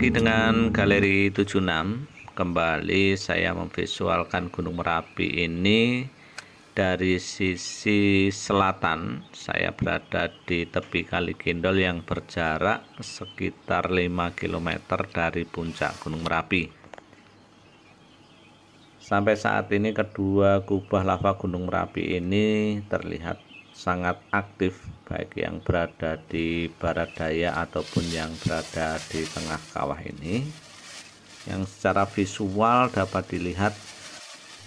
lagi dengan galeri 76 kembali saya memvisualkan Gunung Merapi ini dari sisi selatan saya berada di tepi Kali Kindol yang berjarak sekitar 5 km dari puncak Gunung Merapi sampai saat ini kedua kubah lava Gunung Merapi ini terlihat sangat aktif baik yang berada di barat daya ataupun yang berada di tengah kawah ini yang secara visual dapat dilihat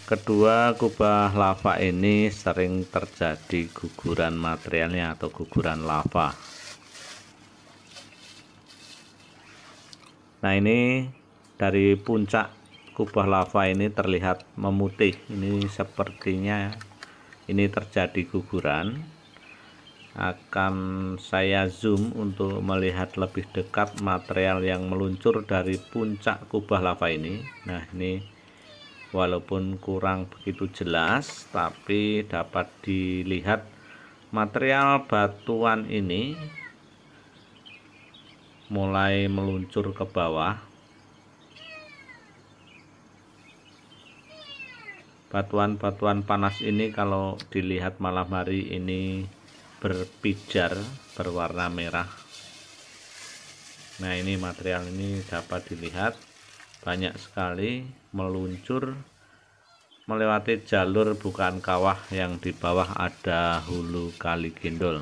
kedua kubah lava ini sering terjadi guguran materialnya atau guguran lava nah ini dari puncak kubah lava ini terlihat memutih ini sepertinya ini terjadi guguran akan saya zoom untuk melihat lebih dekat material yang meluncur dari puncak kubah lava ini nah ini walaupun kurang begitu jelas tapi dapat dilihat material batuan ini mulai meluncur ke bawah batuan-batuan panas ini kalau dilihat malam hari ini berpijar berwarna merah nah ini material ini dapat dilihat banyak sekali meluncur melewati jalur bukan kawah yang di bawah ada hulu kali gendol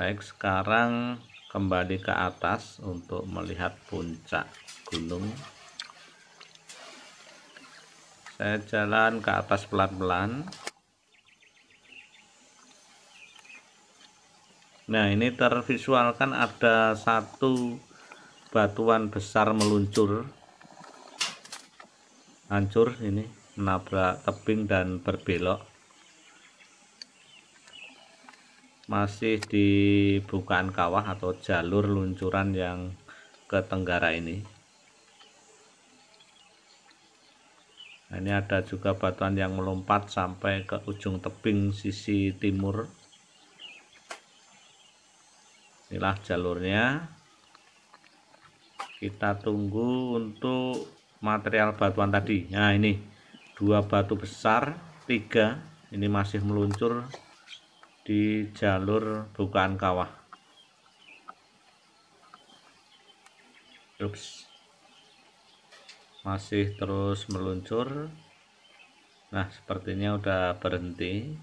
Baik, sekarang kembali ke atas untuk melihat puncak gunung. Saya jalan ke atas pelan-pelan. Nah, ini tervisualkan ada satu batuan besar meluncur. Hancur ini, menabrak tebing dan berbelok. masih di bukaan kawah atau jalur luncuran yang ke tenggara ini nah, ini ada juga batuan yang melompat sampai ke ujung tebing sisi timur inilah jalurnya kita tunggu untuk material batuan tadi nah ini dua batu besar tiga ini masih meluncur di jalur bukaan kawah Ups. masih terus meluncur nah sepertinya udah berhenti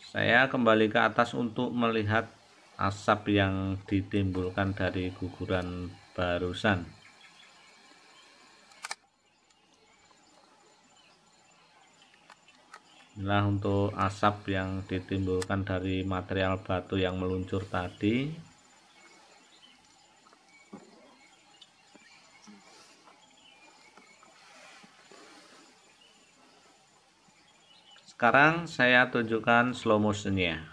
saya kembali ke atas untuk melihat asap yang ditimbulkan dari guguran barusan inilah untuk asap yang ditimbulkan dari material batu yang meluncur tadi sekarang saya tunjukkan slow motionnya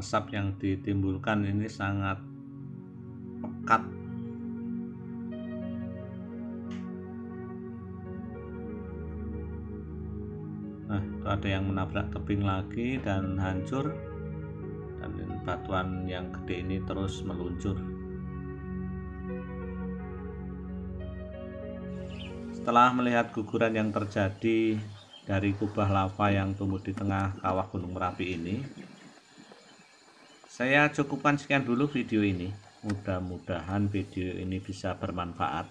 asap yang ditimbulkan ini sangat pekat nah itu ada yang menabrak tebing lagi dan hancur dan batuan yang gede ini terus meluncur setelah melihat guguran yang terjadi dari kubah lava yang tumbuh di tengah kawah Gunung Merapi ini, saya cukupkan sekian dulu video ini mudah-mudahan video ini bisa bermanfaat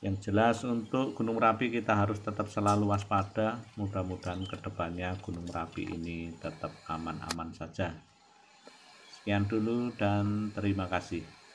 yang jelas untuk Gunung Merapi kita harus tetap selalu waspada mudah-mudahan kedepannya Gunung Merapi ini tetap aman-aman saja sekian dulu dan terima kasih